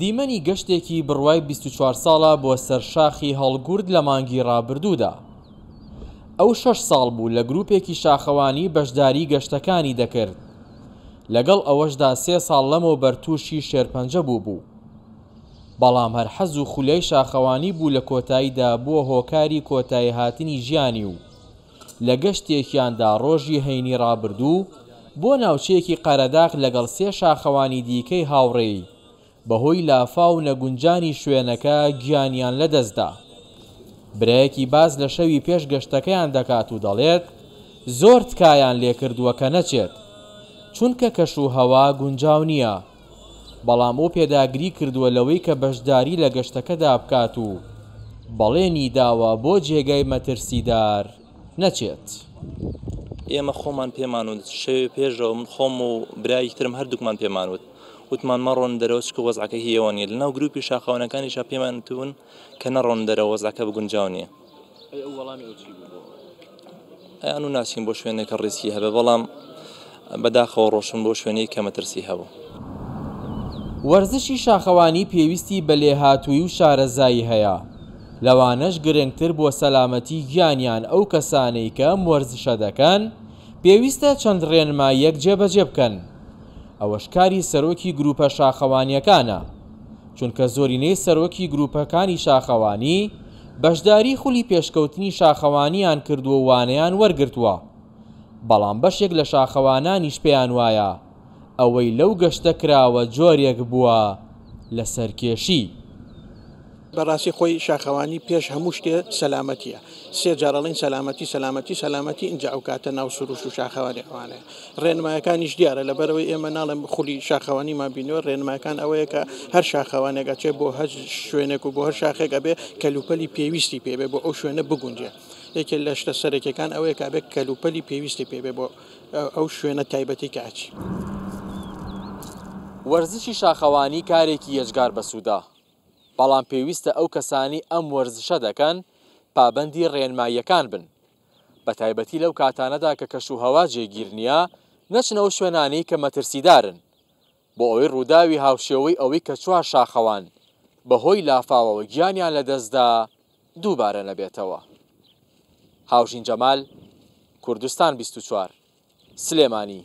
دیمەنی گەشتێکی بڕوای 24 ساڵە بۆ سەرشاخی هەڵگورد لە مانگی ڕابردوودا. ئەو شش ساڵ بوو لە گرروپێکی شاخەوانی بەشداری گەشتەکانی دەکرد. لەگەڵ ئەوەشدا سێ ساڵ لەمەوە بەرتوشی شێرپەنجە بوو بوو. بەڵام هەر حەز و خولەی شاخەوانی بوو لە کۆتاییدا بووە هۆکاری کۆتایی هاتنی ژیانی و لە گەشتێکیاندا ڕۆژی هەینی ڕابردوو بۆ ناوچەیەکی قەرەداق لەگەڵ سێ شاخەوانی دیکەی هاوڕێی بەهۆی لافا و نەگونجانی شوێنەکە گیانیان لەدەستدا. برەیەکی باز لە شەوی پێش گەشتەکەیان دەکات و دەڵێت زۆر تکایان لێکردووەکە نەچێت چونکە کەش و هەوا گونجاو نییە بەڵام ئەو پێداگری کردووە لەوەی کە بەشداری لە گەشتەکەدا بکات و بەڵێنی داوە بۆ جێگای مەترسیدار نەچێت. ئێمە خۆمان پێمانوت شێ پێشەوە من خۆم و برایکترم هەردووکمان پێمانوت وتمان مەڕۆن دەرەوە چکە وەزعەکە هیەوە نیە لەناو گروپی شاخەوانەکانی شاپێمانتون کە نەڕۆن دەرەوە وەزعەکە بگونجاو نیە ئەیان و ناسیم بۆ شوێنێکە ڕیسی هەبێ بەڵام بەداخەوە ڕۆشن بۆ شوێنەی کە مەترسی هەبوو. وەرزشی شاخەوانی پێویستی بە لێهاتووی و شارەزایی هەیە. لەوانەش گرنگتر بۆ سەلامەتی گیانیان ئەو کەسانەی کە وەرزشە دەکەن، پێویستە چەند ڕێنمایەک جێبەجێ بکەن. ئەوەشکاری سەرۆکی گروپە شاخەوانیەکانە چونکە زۆرینەی سەرۆکی گروپەکانی شاخەوانی بەشداری خولی پێشکەوتنی شاخەوانیان کردووە وانەیان وەرگتووە بەڵام بەشێک لە شاخەوانانی شپیان وایە ئەوەی لەو گەشتە کراوە جۆرێک بووە لە سەرکێشی بەڕاستی خۆی شاخەوانی پێش هەموو شتێ سەلامەتیە سێ جارەڵین سەلامەتی سەلامەتی سەلامەتی اینجا ئەو کاتە ناو سروش و شاخەوانیوانێ ڕێنمایەکانیش دیارە لەبەرەوەی ئێمە ناڵم خولی شاخەوانی ما بینەوە ڕێنماکان ئەوەیەکە هەر شاخەوانێکە چێ بۆ هەج شوێنێک و بۆ هەر شاخێکە بێ کەلوپەلی پێویستی پێبێ بۆ ئەو شوێنە بگونجێ یەکێ لە شتە سەرێکەکان ئەوەیە کابێک کەلوپەلی پێویستی پێبێ بۆ ئەو شوێنە تایبەتی کاچی. وەرزشی شاخەوانی کارێکی یەجگار بەسوودا بەڵام پێویستە ئەو کەسانی ئەم وەرزشە دەکەن پابندی ڕێنماییەکان بن بە تایبەتی لەو کاتانەدا کە کەش و هەوا جێگیر نییە نەچنەوە شوێنانی کە مەترسیدارن بۆ ئەوەی ڕووداوی هاوشێوەی ئەوەی کە چوار شاخەوان بەهۆی لافاوەوە گیانیان لە دەستدا دووبارە نەبێتەوە هاوژین جەمال کوردستان 24 سلێمانی